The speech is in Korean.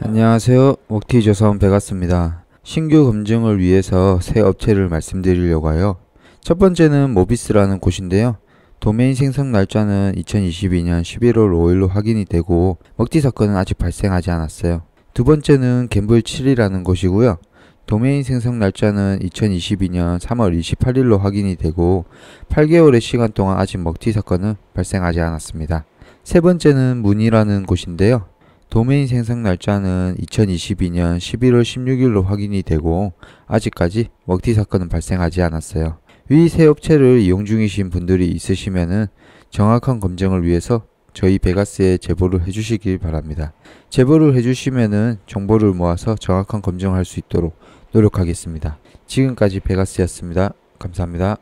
안녕하세요. 먹튀조선 배가스입니다. 신규 검증을 위해서 새 업체를 말씀드리려고 하요. 첫 번째는 모비스라는 곳인데요. 도메인 생성 날짜는 2022년 11월 5일로 확인이 되고 먹튀 사건은 아직 발생하지 않았어요. 두 번째는 갬블7이라는 곳이고요. 도메인 생성 날짜는 2022년 3월 28일로 확인이 되고 8개월의 시간 동안 아직 먹튀 사건은 발생하지 않았습니다. 세 번째는 문이라는 곳인데요. 도메인 생산 날짜는 2022년 11월 16일로 확인이 되고 아직까지 먹튀 사건은 발생하지 않았어요. 위세 업체를 이용 중이신 분들이 있으시면 정확한 검증을 위해서 저희 베가스에 제보를 해주시길 바랍니다. 제보를 해주시면 정보를 모아서 정확한 검증할 수 있도록 노력하겠습니다. 지금까지 베가스였습니다. 감사합니다.